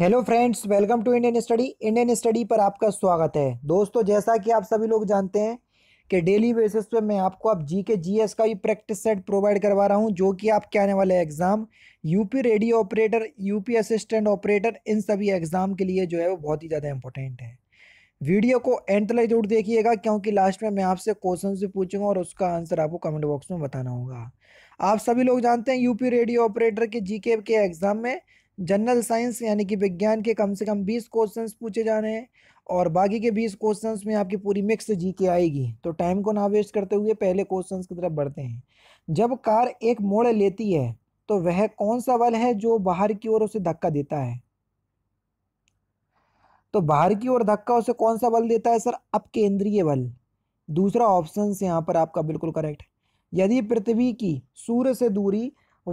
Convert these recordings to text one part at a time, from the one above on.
hello friends welcome to Indian study Indian study पर आपका स्वागत है दोस्तों जैसा कि आप सभी लोग जानते हैं कि डेली बेसिस पे मैं आपको अब जी के जी एस का भी प्रैक्टिस सेट प्रोवाइड करवा रहा हूं जो कि आपके आने वाले exam UP radio operator UP assistant operator इन सभी एग्ज़ाम के लिए जो है वो बहुत ही ज़्यादा इंपॉर्टेंट है वीडियो को एंड तक जरूर देखिएगा क्योंकि लास्ट में मैं आपसे क्वेश्चन भी पूछूंगा और उसका आंसर आपको कमेंट बॉक्स में बताना होगा आप सभी लोग जानते हैं यूपी रेडियो ऑपरेटर के जीके के एग्ज़ाम में जनरल साइंस यानी कि विज्ञान के कम से कम बीस क्वेश्चंस पूछे जा रहे हैं और बाकी के बीस क्वेश्चंस में आपकी पूरी मिक्स जी के आएगी तो टाइम को ना वेस्ट करते हुए पहले क्वेश्चंस की तरफ बढ़ते हैं जब कार एक मोड़ लेती है तो वह कौन सा बल है जो बाहर की ओर उसे धक्का देता है तो बाहर की ओर धक्का उसे कौन सा बल देता है सर अपकेंद्रीय बल दूसरा ऑप्शन यहाँ पर आपका बिल्कुल करेक्ट यदि पृथ्वी की सूर्य से दूरी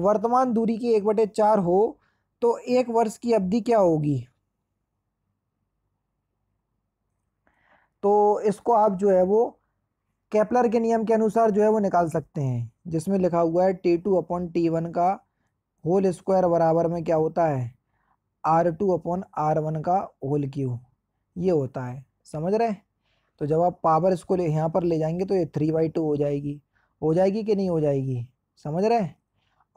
वर्तमान दूरी की एक बटे चार हो तो एक वर्ष की अवधि क्या होगी तो इसको आप जो है वो कैपलर के नियम के अनुसार जो है वो निकाल सकते हैं जिसमें लिखा हुआ है T two upon T one का होल स्क्वायर बराबर में क्या होता है R two upon R one का होल क्यू ये होता है समझ रहे तो जब आप पावर इसको यहाँ पर ले जाएंगे तो ये थ्री बाई टू हो जाएगी हो जाएगी कि नहीं हो जाएगी समझ रहे हैं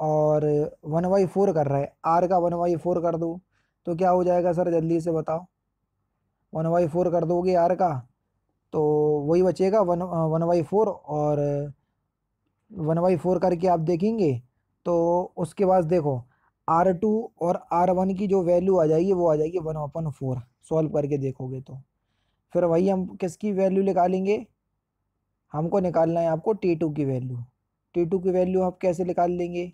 और वन बाई फोर कर रहा है आर का वन बाई फोर कर दो तो क्या हो जाएगा सर जल्दी से बताओ वन बाई फोर कर दोगे आर का तो वही बचेगा वन वन बाई फोर और वन बाई फोर करके आप देखेंगे तो उसके बाद देखो आर टू और आर वन की जो वैल्यू आ जाएगी वो आ जाएगी वन अपन फोर सॉल्व करके देखोगे तो फिर वही हम किसकी वैल्यू निकालेंगे हमको निकालना है आपको टी टू की वैल्यू टी टू की वैल्यू आप कैसे निकाल लेंगे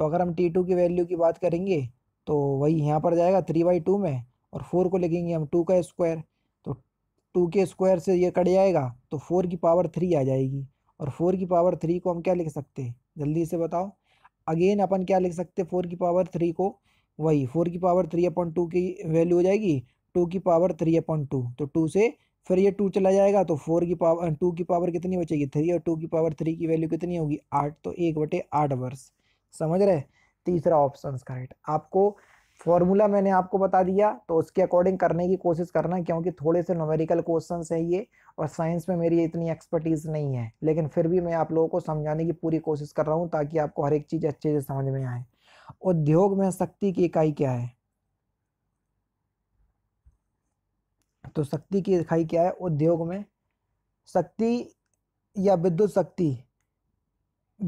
तो अगर हम टी टू की वैल्यू की बात करेंगे तो वही यहाँ पर जाएगा थ्री बाई टू में और फोर को लिखेंगे हम टू का स्क्वायर तो टू के स्क्वायर से ये कट जाएगा तो फोर की पावर थ्री आ जाएगी और फोर की पावर थ्री को हम क्या लिख सकते हैं जल्दी से बताओ अगेन अपन क्या लिख सकते हैं फोर की पावर थ्री को वही फोर की पावर थ्री अपॉइंट टू की वैल्यू हो जाएगी टू की पावर थ्री अपॉइंट टू तो टू से फिर ये टू चला जाएगा तो फोर की पावर टू की पावर कितनी बचेगी थ्री और टू की पावर थ्री की वैल्यू कितनी होगी आठ तो एक बटे आठ वर्ष समझ रहे तीसरा ऑप्शन राइट आपको फॉर्मूला मैंने आपको बता दिया तो उसके अकॉर्डिंग करने की कोशिश करना क्योंकि थोड़े से नोमेरिकल क्वेश्चन है ये और साइंस में मेरी इतनी एक्सपर्टीज़ नहीं है लेकिन फिर भी मैं आप लोगों को समझाने की पूरी कोशिश कर रहा हूँ ताकि आपको हर एक चीज़ अच्छे से समझ में आए उद्योग में शक्ति की इकाई क्या है तो शक्ति की इकाई क्या है उद्योग में शक्ति या विद्युत शक्ति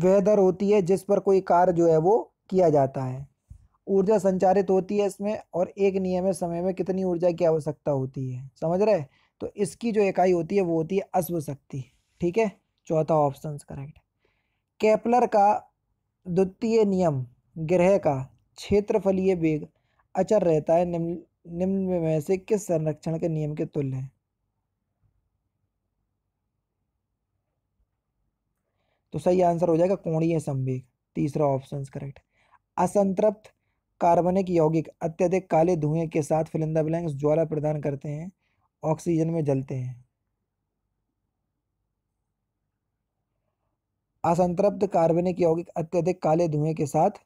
वेदर होती है जिस पर कोई कार्य जो है वो किया जाता है ऊर्जा संचारित होती है इसमें और एक नियमित समय में कितनी ऊर्जा की आवश्यकता होती है समझ रहे तो इसकी जो इकाई होती है वो होती है अश्व शक्ति ठीक है चौथा ऑप्शन करेक्ट कैपलर का द्वितीय नियम ग्रह का क्षेत्रफलीय वेग अचर रहता है निम्न निम्न में से किस संरक्षण के नियम के तुल्य है तो सही आंसर हो जाएगा कोणीय संवेग तीसरा ऑप्शन करेक्ट असंतृप्त कार्बनिक यौगिक अत्यधिक काले धुएं के साथ फिलिंदा ब्लैंक ज्वाला प्रदान करते हैं ऑक्सीजन में जलते हैं असंतृप्त कार्बनिक यौगिक अत्यधिक काले धुएं के साथ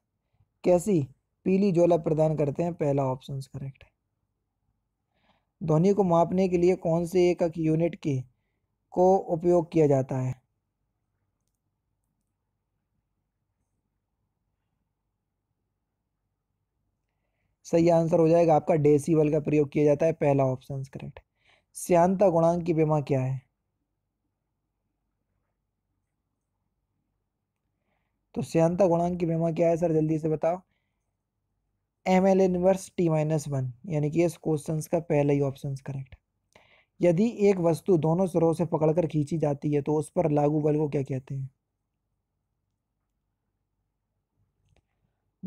कैसी पीली ज्वाला प्रदान करते हैं पहला ऑप्शन करेक्ट ध्वनि को मापने के लिए कौन से एक यूनिट के को उपयोग किया जाता है सही आंसर हो जाएगा आपका डेसीबल का प्रयोग किया जाता है पहला ऑप्शन करेक्ट श्यांता गुणांक की बीमा क्या है तो श्यांता गुणांक की बीमा क्या है सर जल्दी से बताओ M L inverse T minus one यानी कि इस क्वेश्चन का पहला ही ऑप्शन करेक्ट यदि एक वस्तु दोनों सिरों से पकड़कर खींची जाती है तो उस पर लागू बल को क्या कहते हैं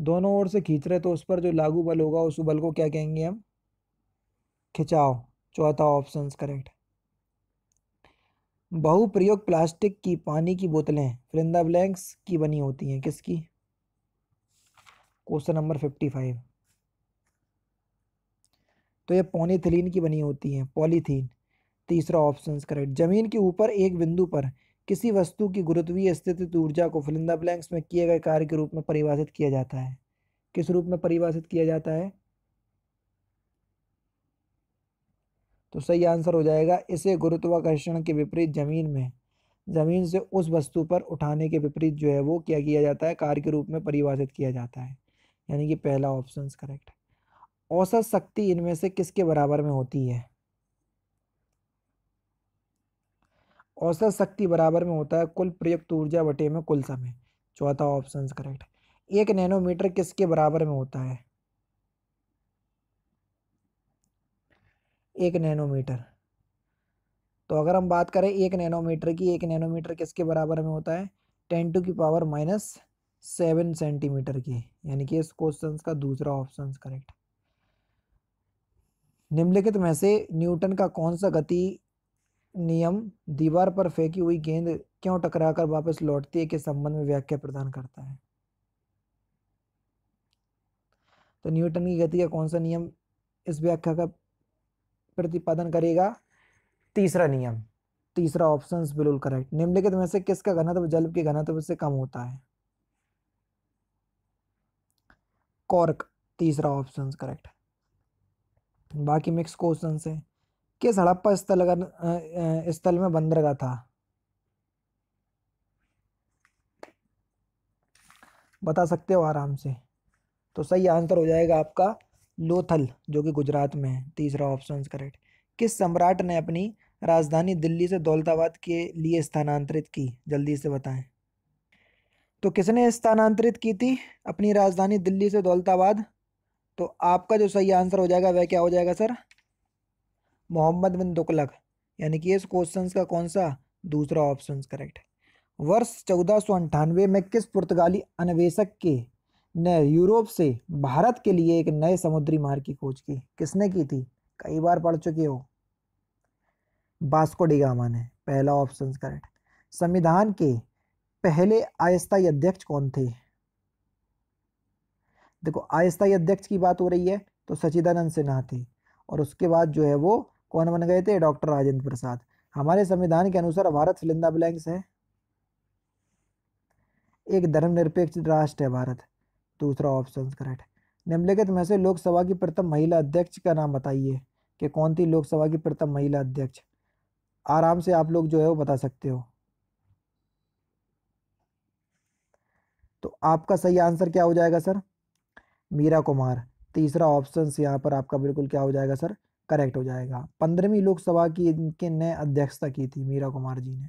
दोनों ओर से खींच रहे तो उस पर जो लागू बल होगा उस बल को क्या कहेंगे हम खिंचाओ चौथा ऑप्शन करेक्ट बहुप्रयोग प्लास्टिक की पानी की बोतलें फिलिंदा ब्लैंक्स की बनी होती हैं किसकी क्वेश्चन नंबर फिफ्टी फाइव तो ये पोनीथिलीन की बनी होती हैं पॉलीथीन तीसरा ऑप्शन करेक्ट जमीन के ऊपर एक बिंदु पर किसी वस्तु की गुरुत्वीय स्थिति ऊर्जा को फिलिंदा ब्लैंक्स में किए गए कार्य के रूप में परिभाषित किया जाता है किस रूप में परिभाषित किया जाता है तो सही आंसर हो जाएगा इसे गुरुत्वाकर्षण के विपरीत जमीन में ज़मीन से उस वस्तु पर उठाने के विपरीत जो है वो क्या किया जाता है कार्य के रूप में परिभाषित किया जाता है यानी कि पहला ऑप्शन करेक्ट औसत शक्ति इनमें से किसके बराबर में होती है औसत शक्ति बराबर में होता है कुल प्रयुक्त ऊर्जा बटे में कुल समय चौथा ऑप्शन करेक्ट एक नैनोमीटर किसके बराबर में होता है एक नैनोमीटर तो अगर हम बात करें एक नैनोमीटर की एक नैनोमीटर किसके बराबर में होता है टेन टू की पावर माइनस सेवन सेंटीमीटर की यानी कि इस क्वेश्चन का दूसरा ऑप्शन करेक्ट निम्नलिखित में से न्यूटन का कौन सा गति नियम दीवार पर फेंकी हुई गेंद क्यों टकराकर वापस लौटती है के संबंध में व्याख्या प्रदान करता है तो न्यूटन की गति का कौन सा नियम इस व्याख्या का प्रतिपादन करेगा तीसरा नियम तीसरा ऑप्शन बिल्कुल करेक्ट निम्नलिखित में से किसका घनत्व जल के घनत्व से कम होता है कॉर्क तीसरा ऑप्शन करेक्ट बाकी मिक्स क्वेश्चन है किस हड़प्पा स्थल स्थल में बंदरगाह था बता सकते हो आराम से तो सही आंसर हो जाएगा आपका लोथल जो कि गुजरात में है तीसरा ऑप्शन करेक्ट किस सम्राट ने अपनी राजधानी दिल्ली से दौलताबाद के लिए स्थानांतरित की जल्दी से बताएं तो किसने स्थानांतरित की थी अपनी राजधानी दिल्ली से दौलताबाद तो आपका जो सही आंसर हो जाएगा वह क्या हो जाएगा सर मोहम्मद बिन तुगलक यानी कि इस क्वेश्चन का कौन सा दूसरा ऑप्शन करेक्ट वर्ष चौदह में किस पुर्तगाली अन्वेषक के ने यूरोप से भारत के लिए एक नए समुद्री मार्ग की खोज की किसने की थी कई बार पढ़ चुके हो बास्को ने पहला ऑप्शन करेक्ट संविधान के पहले आयस्ताई अध्यक्ष कौन थे देखो आयस्ताई अध्यक्ष की बात हो रही है तो सचिदानंद सिन्हा थे और उसके बाद जो है वो कौन बन गए थे डॉक्टर राजेंद्र प्रसाद हमारे संविधान के अनुसार भारत फिलिंदा ब्लैंक्स है एक धर्मनिरपेक्ष राष्ट्र है भारत दूसरा ऑप्शन करेक्ट निम्नलिखित में से लोकसभा की प्रथम महिला अध्यक्ष का नाम बताइए कि कौन थी लोकसभा की प्रथम महिला अध्यक्ष आराम से आप लोग जो है वो बता सकते हो तो आपका सही आंसर क्या हो जाएगा सर मीरा कुमार तीसरा ऑप्शन यहाँ पर आपका बिल्कुल क्या हो जाएगा सर करेक्ट हो जाएगा पंद्रहवीं लोकसभा की इनके ने अध्यक्षता की थी मीरा कुमार जी ने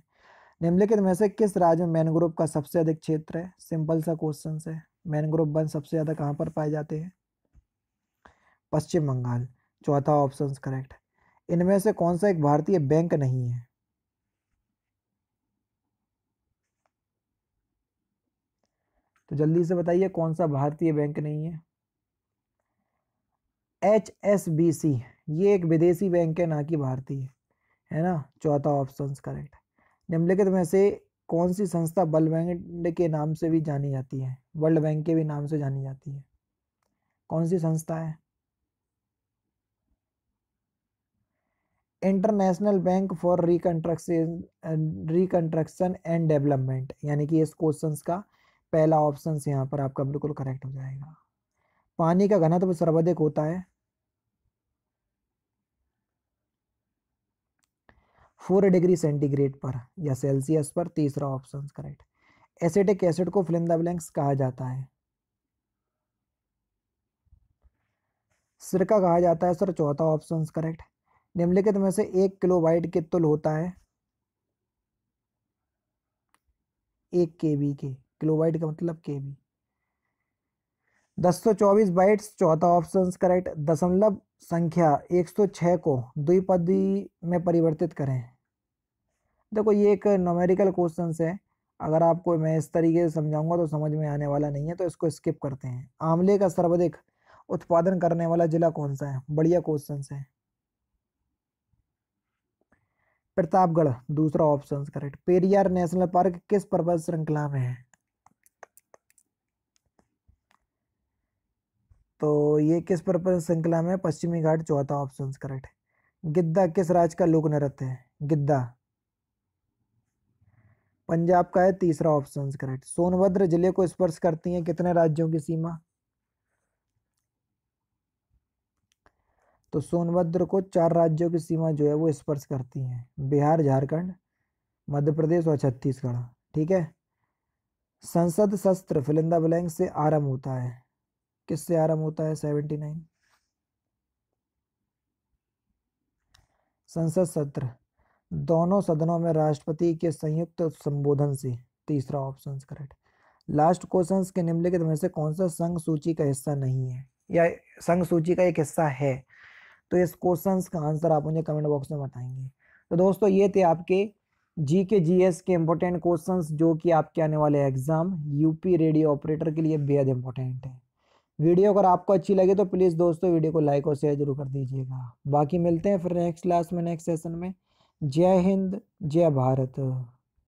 निम्नलिखित में से किस राज्य में मैनग्रोव का सबसे अधिक क्षेत्र है सिंपल सा क्वेश्चन है मैनग्रोव वन सबसे ज़्यादा कहाँ पर पाए जाते हैं पश्चिम बंगाल चौथा ऑप्शन करेक्ट इनमें से कौन सा एक भारतीय बैंक नहीं है तो जल्दी से बताइए कौन सा भारतीय बैंक नहीं है एच एस बी सी ये एक विदेशी बैंक है ना कि भारतीय है ना चौथा ऑप्शन करेक्ट निम्नलिखित में से कौन सी संस्था वर्ल्ड बैंक के नाम से भी जानी जाती है वर्ल्ड बैंक के भी नाम से जानी जाती है कौन सी संस्था है international bank for reconstruction reconstruction and development यानी कि इस क्वेश्चन का पहला ऑप्शन यहाँ पर आपका बिल्कुल करेक्ट हो जाएगा पानी का घनत्व सर्वाधिक होता है फोर डिग्री सेंटीग्रेड पर या सेल्सियस पर तीसरा ऑप्शन करेक्ट एसिटिक एसिड को फिलिंदा इन ब्लैंक्स कहा जाता है सिरका कहा जाता है सर चौथा ऑप्शन करेक्ट निम्नलिखित में से एक किलो वाइट के तुल होता है एक के बी के किलो वाइट का मतलब के बी दस सौ चौबीस बाइट्स चौथा ऑप्शन करेक्ट दशमलव संख्या एक सौ छह को द्विपदी में परिवर्तित करें देखो ये एक नोमेरिकल क्वेश्चन है अगर आपको मैं इस तरीके से समझाऊंगा तो समझ में आने वाला नहीं है तो इसको स्किप करते हैं आमले का सर्वाधिक उत्पादन करने वाला जिला कौन सा है बढ़िया क्वेश्चन है प्रतापगढ़ दूसरा option correct Periyar national park किस पर्वत श्रृंखला में है तो ये किस पर्वत श्रृंखला में पश्चिमी घाट चौथा ऑप्शन करेक्ट गिद्धा किस राज्य का लोक नृत्य है गिद्दा पंजाब का है तीसरा ऑप्शन करेक्ट सोनभद्र जिले को स्पर्श करती है कितने राज्यों की सीमा तो सोनभद्र को चार राज्यों की सीमा जो है वो स्पर्श करती है बिहार झारखंड मध्य प्रदेश और छत्तीसगढ़ ठीक है संसद शस्त्र फिलिंदा ब्लैंक से आरंभ होता है किससे आरंभ होता है सेवेंटी नाइन संसद सत्र दोनों सदनों में राष्ट्रपति के संयुक्त संबोधन से तीसरा ऑप्शन करेक्ट लास्ट क्वेश्चन के निम्नलिखित में से कौन सा संघ सूची का हिस्सा नहीं है या संघ सूची का एक हिस्सा है तो इस क्वेश्चन का आंसर आप मुझे कमेंट बॉक्स में बताएंगे तो दोस्तों ये थे आपके जी के जी एस के इम्पोर्टेंट क्वेश्चन जो कि आपके आने वाले एग्ज़ाम यूपी रेडियो ऑपरेटर के लिए बेहद इंपॉर्टेंट है वीडियो अगर आपको अच्छी लगे तो प्लीज़ दोस्तों वीडियो को लाइक और शेयर जरूर कर दीजिएगा बाकी मिलते हैं फिर नेक्स्ट क्लास में नेक्स्ट सेशन में जय हिंद जय भारत